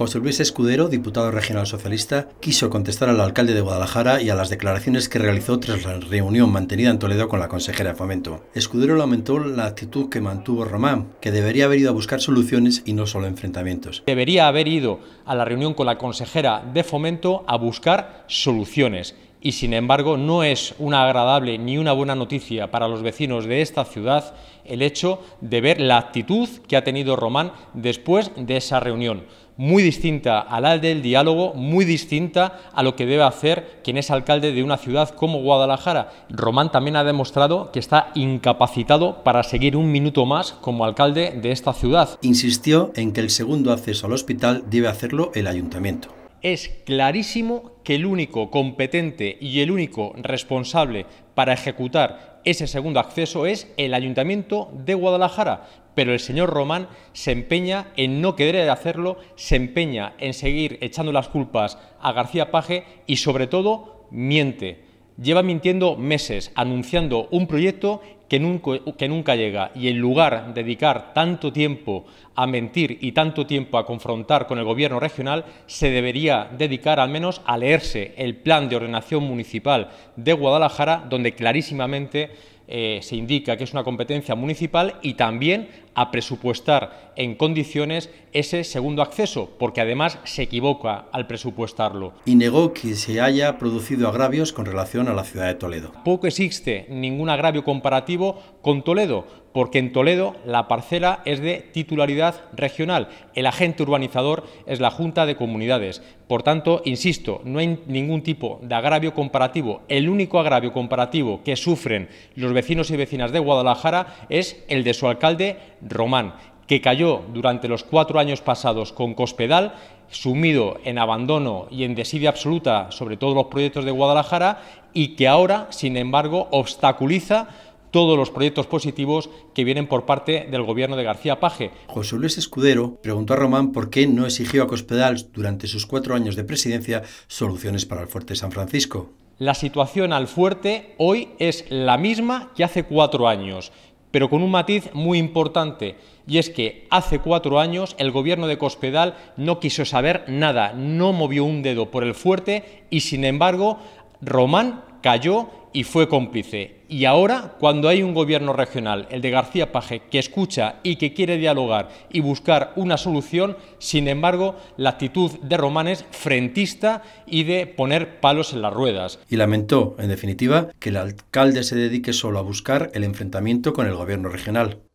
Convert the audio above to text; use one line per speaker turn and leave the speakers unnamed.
José Luis Escudero, diputado regional socialista, quiso contestar al alcalde de Guadalajara y a las declaraciones que realizó tras la reunión mantenida en Toledo con la consejera de Fomento. Escudero lamentó la actitud que mantuvo Román, que debería haber ido a buscar soluciones y no solo enfrentamientos.
Debería haber ido a la reunión con la consejera de Fomento a buscar soluciones y sin embargo no es una agradable ni una buena noticia para los vecinos de esta ciudad el hecho de ver la actitud que ha tenido Román después de esa reunión, muy distinta a la del diálogo, muy distinta a lo que debe hacer quien es alcalde de una ciudad como Guadalajara. Román también ha demostrado que está incapacitado para seguir un minuto más como alcalde de esta ciudad. Insistió en que el segundo acceso al hospital debe hacerlo el ayuntamiento es clarísimo que el único competente y el único responsable para ejecutar ese segundo acceso es el Ayuntamiento de Guadalajara, pero el señor Román se empeña en no querer hacerlo, se empeña en seguir echando las culpas a García Paje y sobre todo miente. Lleva mintiendo meses anunciando un proyecto que nunca, que nunca llega y en lugar de dedicar tanto tiempo a mentir y tanto tiempo a confrontar con el gobierno regional, se debería dedicar al menos a leerse el plan de ordenación municipal de Guadalajara, donde clarísimamente eh, se indica que es una competencia municipal y también a presupuestar en condiciones ese segundo acceso, porque además se equivoca al presupuestarlo. Y negó que se haya producido agravios con relación a la ciudad de Toledo. Poco existe ningún agravio comparativo con Toledo, porque en Toledo la parcela es de titularidad regional, el agente urbanizador es la Junta de Comunidades. Por tanto, insisto, no hay ningún tipo de agravio comparativo. El único agravio comparativo que sufren los vecinos y vecinas de Guadalajara es el de su alcalde Román, que cayó durante los cuatro años pasados con Cospedal, sumido en abandono y en desidia absoluta sobre todos los proyectos de Guadalajara, y que ahora, sin embargo, obstaculiza todos los proyectos positivos que vienen por parte del gobierno de García Paje.
José Luis Escudero preguntó a Román por qué no exigió a Cospedal durante sus cuatro años de presidencia soluciones para el fuerte San Francisco.
La situación al fuerte hoy es la misma que hace cuatro años, pero con un matiz muy importante, y es que hace cuatro años el gobierno de Cospedal no quiso saber nada, no movió un dedo por el fuerte y sin embargo Román cayó y fue cómplice. Y ahora, cuando hay un gobierno regional, el de García Paje, que escucha y que quiere dialogar y buscar una solución, sin embargo, la actitud de Romanes, es frentista y de poner palos en las ruedas. Y
lamentó, en definitiva, que el alcalde se dedique solo a buscar el enfrentamiento con el gobierno regional.